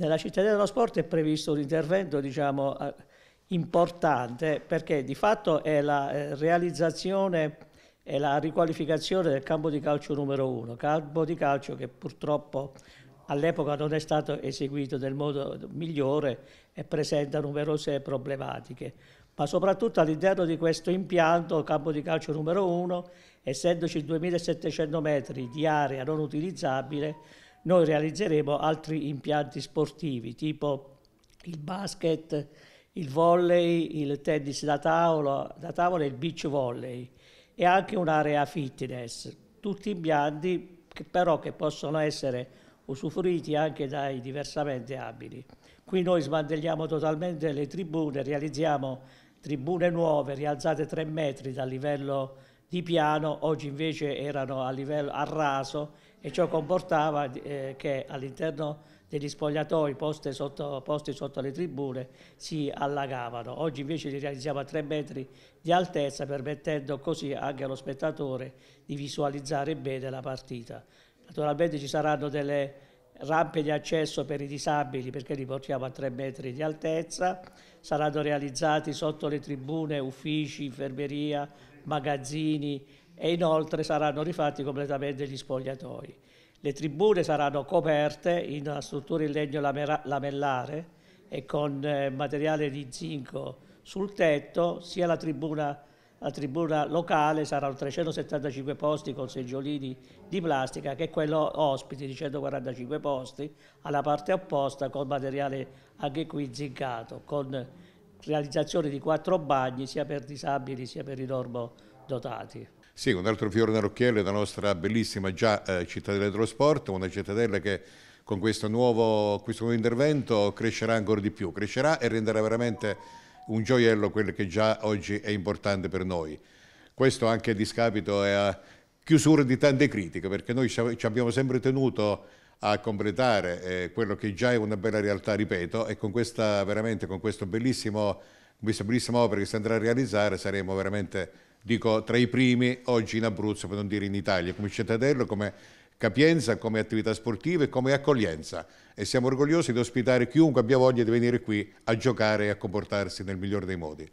Nella cittadina dello sport è previsto un intervento diciamo, eh, importante perché di fatto è la eh, realizzazione e la riqualificazione del campo di calcio numero uno, campo di calcio che purtroppo all'epoca non è stato eseguito nel modo migliore e presenta numerose problematiche. Ma soprattutto all'interno di questo impianto, campo di calcio numero uno, essendoci 2700 metri di area non utilizzabile, noi realizzeremo altri impianti sportivi tipo il basket, il volley, il tennis da tavola, da tavola e il beach volley e anche un'area fitness. Tutti impianti che però che possono essere usufruiti anche dai diversamente abili. Qui noi smantelliamo totalmente le tribune, realizziamo tribune nuove rialzate 3 metri dal livello di piano, oggi invece erano a, livello, a raso e ciò comportava eh, che all'interno degli spogliatoi posti sotto, sotto, le tribune si allagavano. Oggi invece li realizziamo a tre metri di altezza permettendo così anche allo spettatore di visualizzare bene la partita. Naturalmente ci saranno delle rampe di accesso per i disabili perché li portiamo a tre metri di altezza, saranno realizzati sotto le tribune uffici, infermeria, magazzini e inoltre saranno rifatti completamente gli spogliatoi. Le tribune saranno coperte in una struttura in legno lamellare e con eh, materiale di zinco sul tetto, sia la tribuna, la tribuna locale saranno 375 posti con seggiolini di plastica che quello ospiti di 145 posti alla parte opposta con materiale anche qui zincato, con realizzazione di quattro bagni sia per disabili sia per i dormo dotati. Sì, un altro fiore nell'occhiello è la nostra bellissima già eh, cittadella dello sport, una cittadella che con questo nuovo, questo nuovo intervento crescerà ancora di più, crescerà e renderà veramente un gioiello quello che già oggi è importante per noi. Questo anche a discapito e a chiusura di tante critiche, perché noi ci abbiamo sempre tenuto a completare eh, quello che già è una bella realtà, ripeto, e con questa veramente, con questa bellissima opera che si andrà a realizzare saremo veramente, dico, tra i primi oggi in Abruzzo, per non dire in Italia, come cittadello, come capienza, come attività sportiva e come accoglienza. E siamo orgogliosi di ospitare chiunque abbia voglia di venire qui a giocare e a comportarsi nel migliore dei modi.